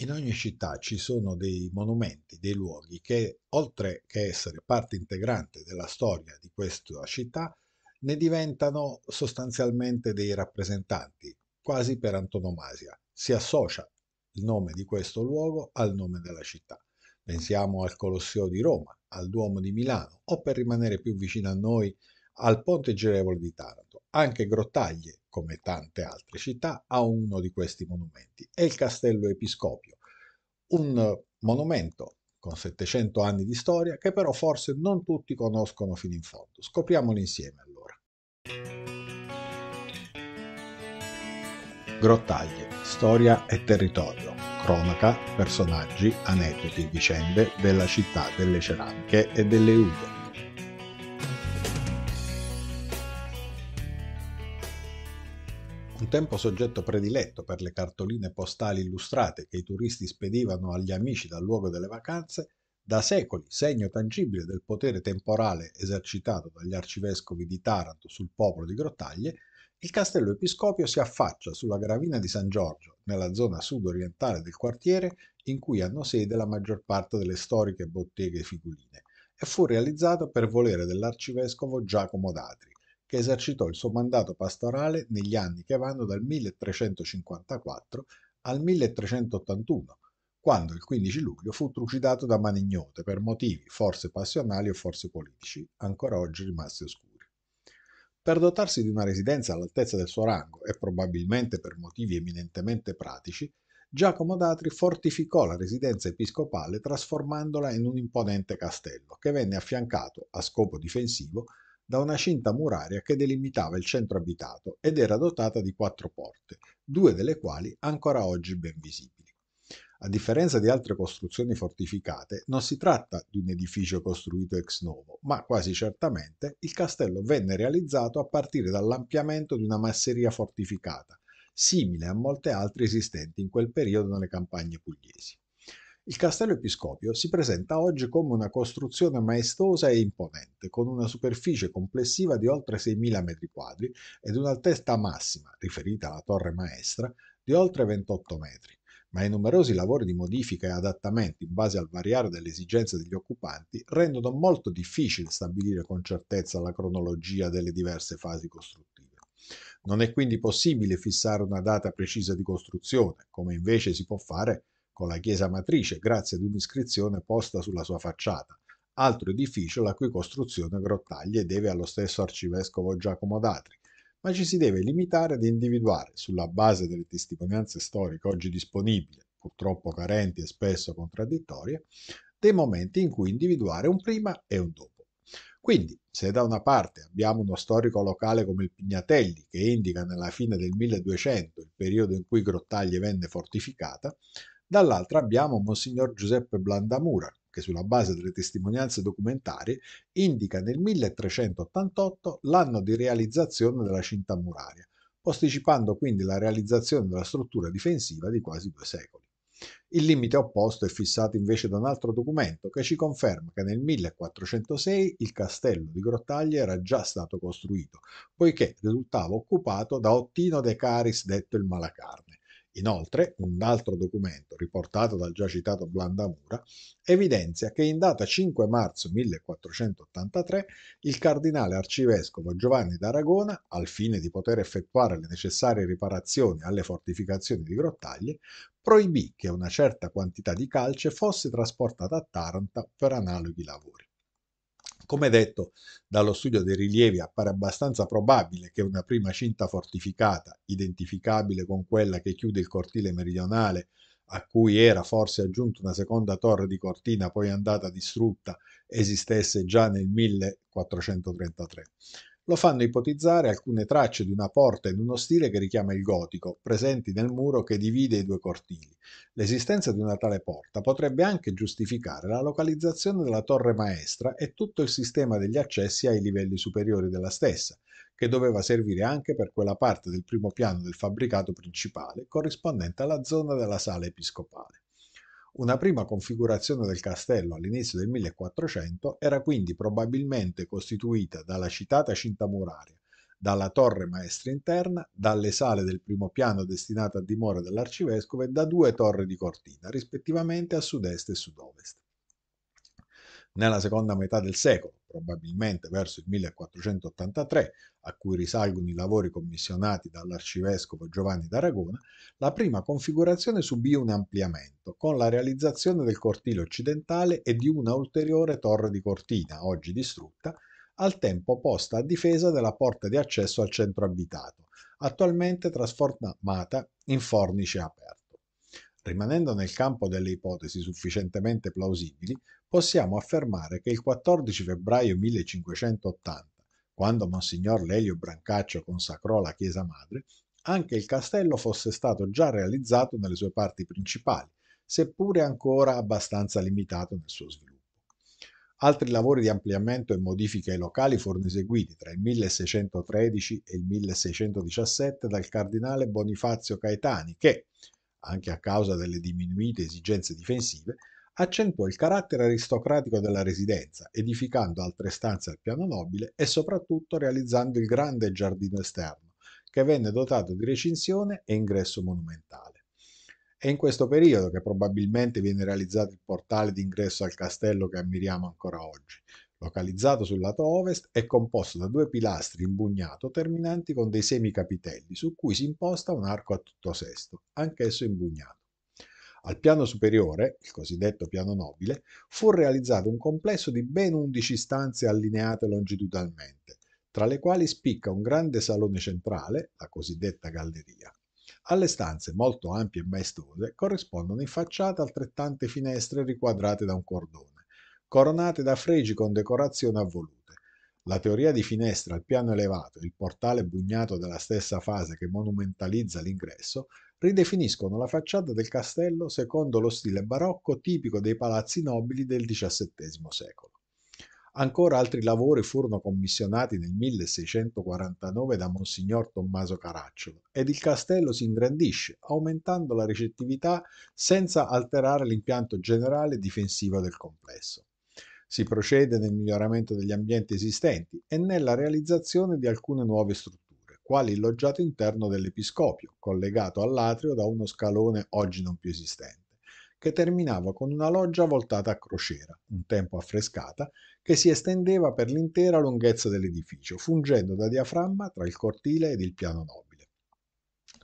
In ogni città ci sono dei monumenti, dei luoghi che, oltre che essere parte integrante della storia di questa città, ne diventano sostanzialmente dei rappresentanti, quasi per antonomasia. Si associa il nome di questo luogo al nome della città. Pensiamo al Colosseo di Roma, al Duomo di Milano o, per rimanere più vicino a noi, al Ponte Girevole di Taranto. Anche Grottaglie, come tante altre città, ha uno di questi monumenti. È il Castello Episcopio, un monumento con 700 anni di storia che però forse non tutti conoscono fino in fondo. Scopriamolo insieme allora. Grottaglie, storia e territorio, cronaca, personaggi, aneddoti, vicende della città delle ceramiche e delle uve tempo soggetto prediletto per le cartoline postali illustrate che i turisti spedivano agli amici dal luogo delle vacanze, da secoli segno tangibile del potere temporale esercitato dagli arcivescovi di Taranto sul popolo di Grottaglie, il castello episcopio si affaccia sulla gravina di San Giorgio, nella zona sud-orientale del quartiere, in cui hanno sede la maggior parte delle storiche botteghe figuline, e fu realizzato per volere dell'arcivescovo Giacomo Datri che esercitò il suo mandato pastorale negli anni che vanno dal 1354 al 1381, quando il 15 luglio fu trucidato da mani ignote per motivi forse passionali o forse politici, ancora oggi rimasti oscuri. Per dotarsi di una residenza all'altezza del suo rango e probabilmente per motivi eminentemente pratici, Giacomo d'Atri fortificò la residenza episcopale trasformandola in un imponente castello che venne affiancato, a scopo difensivo, da una cinta muraria che delimitava il centro abitato ed era dotata di quattro porte, due delle quali ancora oggi ben visibili. A differenza di altre costruzioni fortificate, non si tratta di un edificio costruito ex novo, ma quasi certamente il castello venne realizzato a partire dall'ampliamento di una masseria fortificata, simile a molte altre esistenti in quel periodo nelle campagne pugliesi. Il castello episcopio si presenta oggi come una costruzione maestosa e imponente, con una superficie complessiva di oltre 6.000 m2 ed un'altezza massima, riferita alla torre maestra, di oltre 28 metri ma i numerosi lavori di modifica e adattamento in base al variare delle esigenze degli occupanti rendono molto difficile stabilire con certezza la cronologia delle diverse fasi costruttive. Non è quindi possibile fissare una data precisa di costruzione, come invece si può fare con la chiesa matrice grazie ad un'iscrizione posta sulla sua facciata, altro edificio la cui costruzione Grottaglie deve allo stesso arcivescovo Giacomo Datri, ma ci si deve limitare ad individuare, sulla base delle testimonianze storiche oggi disponibili, purtroppo carenti e spesso contraddittorie, dei momenti in cui individuare un prima e un dopo. Quindi, se da una parte abbiamo uno storico locale come il Pignatelli, che indica nella fine del 1200 il periodo in cui Grottaglie venne fortificata, dall'altra abbiamo Monsignor Giuseppe Blandamura, che sulla base delle testimonianze documentarie indica nel 1388 l'anno di realizzazione della cinta muraria, posticipando quindi la realizzazione della struttura difensiva di quasi due secoli. Il limite opposto è fissato invece da un altro documento che ci conferma che nel 1406 il castello di Grottaglie era già stato costruito, poiché risultava occupato da Ottino de Caris detto il Malacarne Inoltre, un altro documento, riportato dal già citato Blandamura, evidenzia che in data 5 marzo 1483 il cardinale arcivescovo Giovanni d'Aragona, al fine di poter effettuare le necessarie riparazioni alle fortificazioni di Grottaglie, proibì che una certa quantità di calce fosse trasportata a Taranta per analoghi lavori. Come detto, dallo studio dei rilievi appare abbastanza probabile che una prima cinta fortificata, identificabile con quella che chiude il cortile meridionale, a cui era forse aggiunta una seconda torre di cortina poi andata distrutta, esistesse già nel 1433 lo fanno ipotizzare alcune tracce di una porta in uno stile che richiama il gotico, presenti nel muro che divide i due cortili. L'esistenza di una tale porta potrebbe anche giustificare la localizzazione della torre maestra e tutto il sistema degli accessi ai livelli superiori della stessa, che doveva servire anche per quella parte del primo piano del fabbricato principale corrispondente alla zona della sala episcopale. Una prima configurazione del castello all'inizio del 1400 era quindi probabilmente costituita dalla citata cinta muraria, dalla torre maestra interna, dalle sale del primo piano destinate a dimora dell'arcivescovo e da due torri di cortina, rispettivamente a sud-est e sud-ovest nella seconda metà del secolo, probabilmente verso il 1483, a cui risalgono i lavori commissionati dall'arcivescovo Giovanni d'Aragona, la prima configurazione subì un ampliamento, con la realizzazione del cortile occidentale e di una ulteriore torre di cortina, oggi distrutta, al tempo posta a difesa della porta di accesso al centro abitato, attualmente trasformata in fornice aperto. Rimanendo nel campo delle ipotesi sufficientemente plausibili, possiamo affermare che il 14 febbraio 1580, quando Monsignor Lelio Brancaccio consacrò la Chiesa Madre, anche il castello fosse stato già realizzato nelle sue parti principali, seppure ancora abbastanza limitato nel suo sviluppo. Altri lavori di ampliamento e modifiche ai locali furono eseguiti tra il 1613 e il 1617 dal cardinale Bonifazio Caetani che, anche a causa delle diminuite esigenze difensive, accentuò il carattere aristocratico della residenza, edificando altre stanze al piano nobile e soprattutto realizzando il grande giardino esterno, che venne dotato di recinzione e ingresso monumentale. È in questo periodo che probabilmente viene realizzato il portale d'ingresso al castello che ammiriamo ancora oggi, localizzato sul lato ovest è composto da due pilastri in bugnato terminanti con dei semicapitelli su cui si imposta un arco a tutto sesto, anch'esso in bugnato. Al piano superiore, il cosiddetto piano nobile, fu realizzato un complesso di ben 11 stanze allineate longitudinalmente, tra le quali spicca un grande salone centrale, la cosiddetta galleria. Alle stanze molto ampie e maestose corrispondono in facciata altrettante finestre riquadrate da un cordone, coronate da fregi con decorazione avvolute. La teoria di finestra al piano elevato e il portale bugnato della stessa fase che monumentalizza l'ingresso ridefiniscono la facciata del castello secondo lo stile barocco tipico dei palazzi nobili del XVII secolo. Ancora altri lavori furono commissionati nel 1649 da Monsignor Tommaso Caracciolo ed il castello si ingrandisce, aumentando la ricettività senza alterare l'impianto generale difensivo del complesso. Si procede nel miglioramento degli ambienti esistenti e nella realizzazione di alcune nuove strutture quali il loggiato interno dell'episcopio, collegato all'atrio da uno scalone oggi non più esistente, che terminava con una loggia voltata a crociera, un tempo affrescata, che si estendeva per l'intera lunghezza dell'edificio, fungendo da diaframma tra il cortile ed il piano nobile.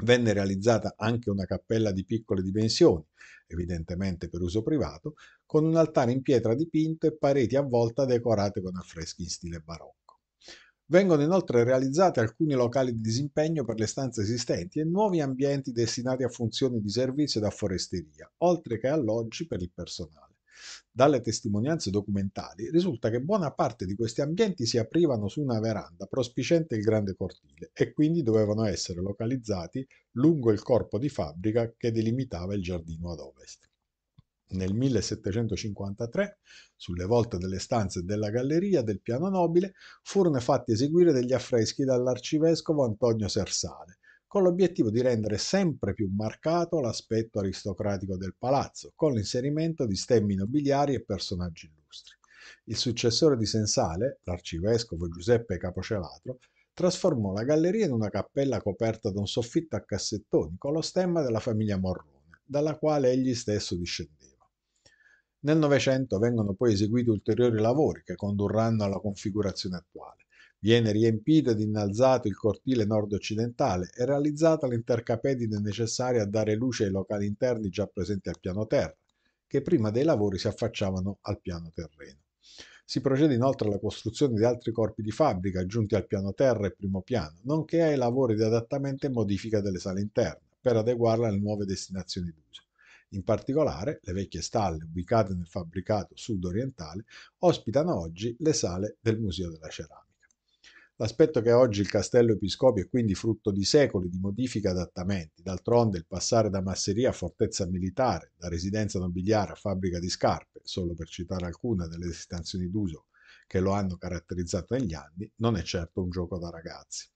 Venne realizzata anche una cappella di piccole dimensioni, evidentemente per uso privato, con un altare in pietra dipinto e pareti a volta decorate con affreschi in stile barocco. Vengono inoltre realizzati alcuni locali di disimpegno per le stanze esistenti e nuovi ambienti destinati a funzioni di servizio e da foresteria, oltre che alloggi per il personale. Dalle testimonianze documentali risulta che buona parte di questi ambienti si aprivano su una veranda prospiciente il grande cortile e quindi dovevano essere localizzati lungo il corpo di fabbrica che delimitava il giardino ad ovest. Nel 1753, sulle volte delle stanze della galleria del piano nobile, furono fatti eseguire degli affreschi dall'arcivescovo Antonio Sersale, con l'obiettivo di rendere sempre più marcato l'aspetto aristocratico del palazzo, con l'inserimento di stemmi nobiliari e personaggi illustri. Il successore di Sensale, l'arcivescovo Giuseppe Capocelatro, trasformò la galleria in una cappella coperta da un soffitto a cassettoni con lo stemma della famiglia Morrone, dalla quale egli stesso discendeva. Nel Novecento vengono poi eseguiti ulteriori lavori che condurranno alla configurazione attuale. Viene riempito ed innalzato il cortile nord-occidentale e realizzata l'intercapedine necessaria a dare luce ai locali interni già presenti al piano terra, che prima dei lavori si affacciavano al piano terreno. Si procede inoltre alla costruzione di altri corpi di fabbrica giunti al piano terra e primo piano, nonché ai lavori di adattamento e modifica delle sale interne, per adeguarle alle nuove destinazioni d'uso. In particolare, le vecchie stalle ubicate nel fabbricato sud-orientale ospitano oggi le sale del Museo della Ceramica. L'aspetto che oggi il castello Episcopi è quindi frutto di secoli di modifiche e adattamenti. D'altronde il passare da masseria a fortezza militare, da residenza nobiliare a fabbrica di scarpe, solo per citare alcune delle esitazioni d'uso che lo hanno caratterizzato negli anni, non è certo un gioco da ragazzi.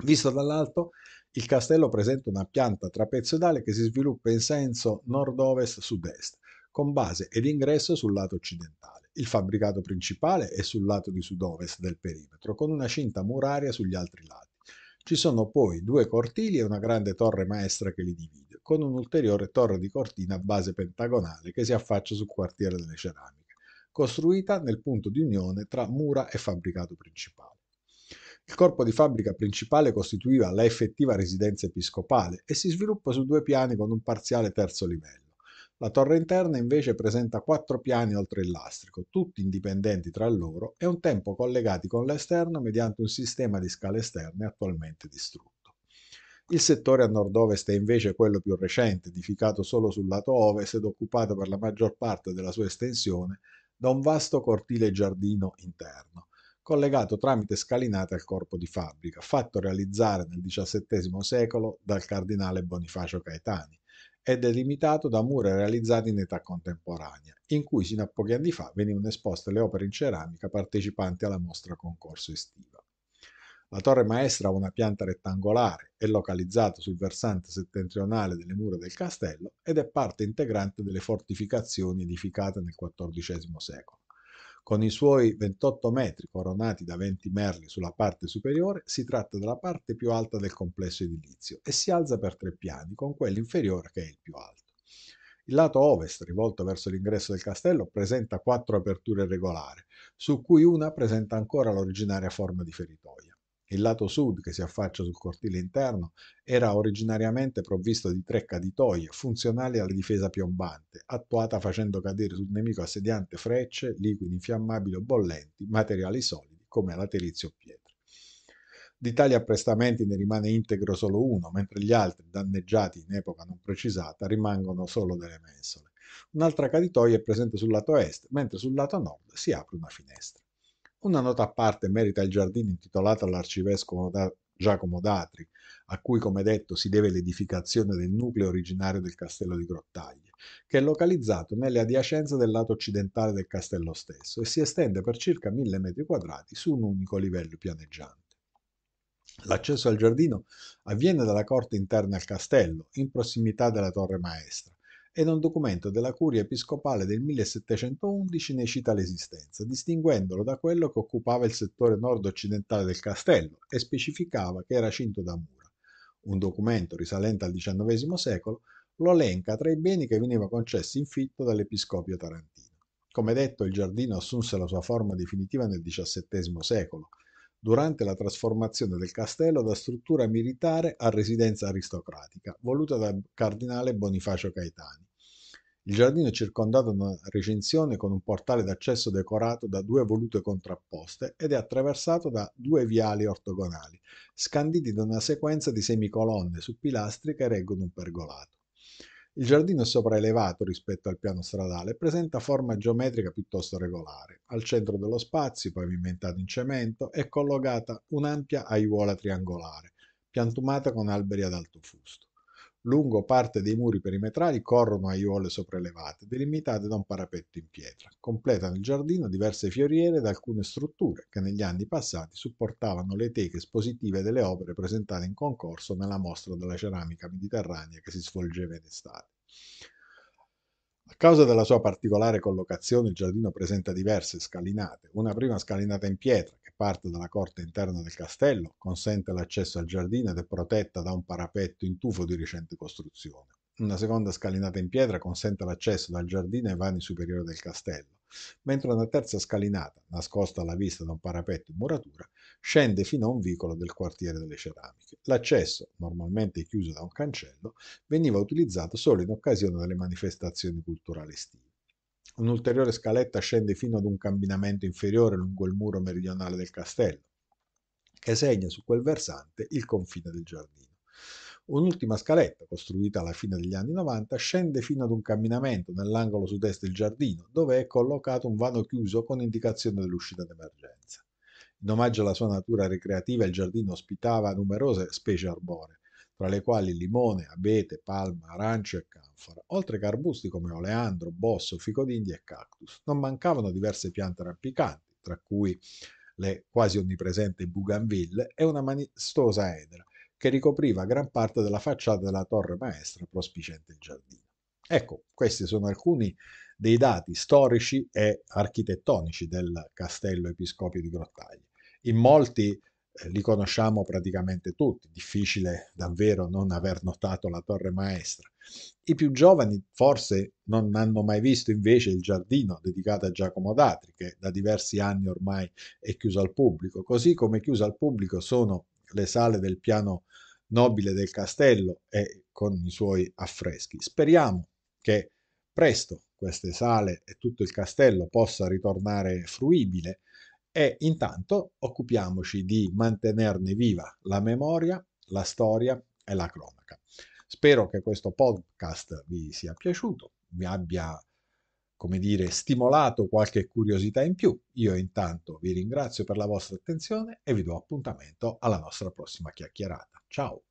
Visto dall'alto, il castello presenta una pianta trapezoidale che si sviluppa in senso nord-ovest-sud-est, con base ed ingresso sul lato occidentale. Il fabbricato principale è sul lato di sud-ovest del perimetro, con una cinta muraria sugli altri lati. Ci sono poi due cortili e una grande torre maestra che li divide, con un'ulteriore torre di cortina a base pentagonale che si affaccia sul quartiere delle ceramiche, costruita nel punto di unione tra mura e fabbricato principale. Il corpo di fabbrica principale costituiva la effettiva residenza episcopale e si sviluppa su due piani con un parziale terzo livello. La torre interna invece presenta quattro piani oltre il lastrico, tutti indipendenti tra loro e un tempo collegati con l'esterno mediante un sistema di scale esterne attualmente distrutto. Il settore a nord-ovest è invece quello più recente, edificato solo sul lato ovest ed occupato per la maggior parte della sua estensione da un vasto cortile giardino interno collegato tramite scalinate al corpo di fabbrica, fatto realizzare nel XVII secolo dal cardinale Bonifacio Caetani e delimitato da mura realizzate in età contemporanea, in cui sino a pochi anni fa venivano esposte le opere in ceramica partecipanti alla mostra concorso estiva. La torre maestra ha una pianta rettangolare, è localizzata sul versante settentrionale delle mura del castello ed è parte integrante delle fortificazioni edificate nel XIV secolo con i suoi 28 metri coronati da 20 merli sulla parte superiore, si tratta della parte più alta del complesso edilizio e si alza per tre piani, con quello inferiore che è il più alto. Il lato ovest, rivolto verso l'ingresso del castello, presenta quattro aperture regolari, su cui una presenta ancora l'originaria forma di feritoia. Il lato sud, che si affaccia sul cortile interno, era originariamente provvisto di tre caditoie funzionali alla difesa piombante, attuata facendo cadere sul nemico assediante frecce, liquidi infiammabili o bollenti, materiali solidi come laterizio o pietra. Di tali apprestamenti ne rimane integro solo uno, mentre gli altri, danneggiati in epoca non precisata, rimangono solo delle mensole. Un'altra caditoia è presente sul lato est, mentre sul lato nord si apre una finestra. Una nota a parte merita il giardino intitolato all'arcivescovo da Giacomo Datri, a cui, come detto, si deve l'edificazione del nucleo originario del castello di Grottaglie, che è localizzato nelle adiacenze del lato occidentale del castello stesso e si estende per circa 1000 metri quadrati su un unico livello pianeggiante. L'accesso al giardino avviene dalla corte interna al castello, in prossimità della torre maestra, ed un documento della curia episcopale del 1711 ne cita l'esistenza, distinguendolo da quello che occupava il settore nord-occidentale del castello e specificava che era cinto da mura. Un documento risalente al XIX secolo lo elenca tra i beni che veniva concesso in fitto dall'episcopio tarantino. Come detto, il giardino assunse la sua forma definitiva nel XVII secolo, durante la trasformazione del castello da struttura militare a residenza aristocratica, voluta dal cardinale Bonifacio Caetani. Il giardino è circondato da una recinzione con un portale d'accesso decorato da due volute contrapposte ed è attraversato da due viali ortogonali, scanditi da una sequenza di semicolonne su pilastri che reggono un pergolato. Il giardino sopraelevato rispetto al piano stradale presenta forma geometrica piuttosto regolare. Al centro dello spazio, pavimentato in cemento, è collocata un'ampia aiuola triangolare, piantumata con alberi ad alto fusto. Lungo parte dei muri perimetrali corrono aiuole sopraelevate, delimitate da un parapetto in pietra. Completano il giardino diverse fioriere ed alcune strutture che negli anni passati supportavano le teche espositive delle opere presentate in concorso nella mostra della ceramica mediterranea che si svolgeva in estate. A causa della sua particolare collocazione il giardino presenta diverse scalinate, una prima scalinata in pietra parte dalla corte interna del castello, consente l'accesso al giardino ed è protetta da un parapetto in tufo di recente costruzione. Una seconda scalinata in pietra consente l'accesso dal giardino ai vani superiori del castello, mentre una terza scalinata, nascosta alla vista da un parapetto in muratura, scende fino a un vicolo del quartiere delle ceramiche. L'accesso, normalmente chiuso da un cancello, veniva utilizzato solo in occasione delle manifestazioni culturali estive. Un'ulteriore scaletta scende fino ad un camminamento inferiore lungo il muro meridionale del castello, che segna su quel versante il confine del giardino. Un'ultima scaletta, costruita alla fine degli anni 90, scende fino ad un camminamento nell'angolo sud-est del giardino, dove è collocato un vano chiuso con indicazione dell'uscita d'emergenza. In omaggio alla sua natura ricreativa, il giardino ospitava numerose specie arboree, fra le quali limone, abete, palma, arancio e canfora, oltre che arbusti come oleandro, bosso, fico d'India e cactus. Non mancavano diverse piante rampicanti, tra cui le quasi onnipresenti bougainville e una maestosa edera, che ricopriva gran parte della facciata della torre maestra prospiciente il giardino. Ecco, questi sono alcuni dei dati storici e architettonici del castello episcopio di Grottaglie. In molti eh, li conosciamo praticamente tutti, difficile davvero non aver notato la torre maestra. I più giovani forse non hanno mai visto invece il giardino dedicato a Giacomo Datri, che da diversi anni ormai è chiuso al pubblico, così come chiuso al pubblico sono le sale del piano nobile del castello e con i suoi affreschi. Speriamo che presto queste sale e tutto il castello possa ritornare fruibile e intanto occupiamoci di mantenerne viva la memoria, la storia e la cronaca. Spero che questo podcast vi sia piaciuto, vi abbia, come dire, stimolato qualche curiosità in più. Io intanto vi ringrazio per la vostra attenzione e vi do appuntamento alla nostra prossima chiacchierata. Ciao!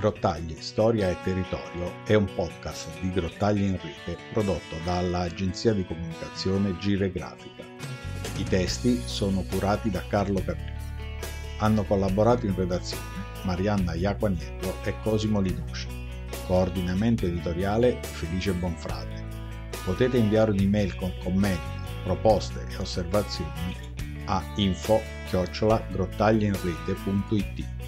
Grottagli, Storia e Territorio è un podcast di Grottagli in Rete prodotto dall'agenzia di comunicazione Gire Grafica. I testi sono curati da Carlo Caprini. Hanno collaborato in redazione Marianna Iaquagnello e Cosimo Linosci. Coordinamento editoriale Felice Bonfrate. Potete inviare un'email con commenti, proposte e osservazioni a info-grottaglieinrete.it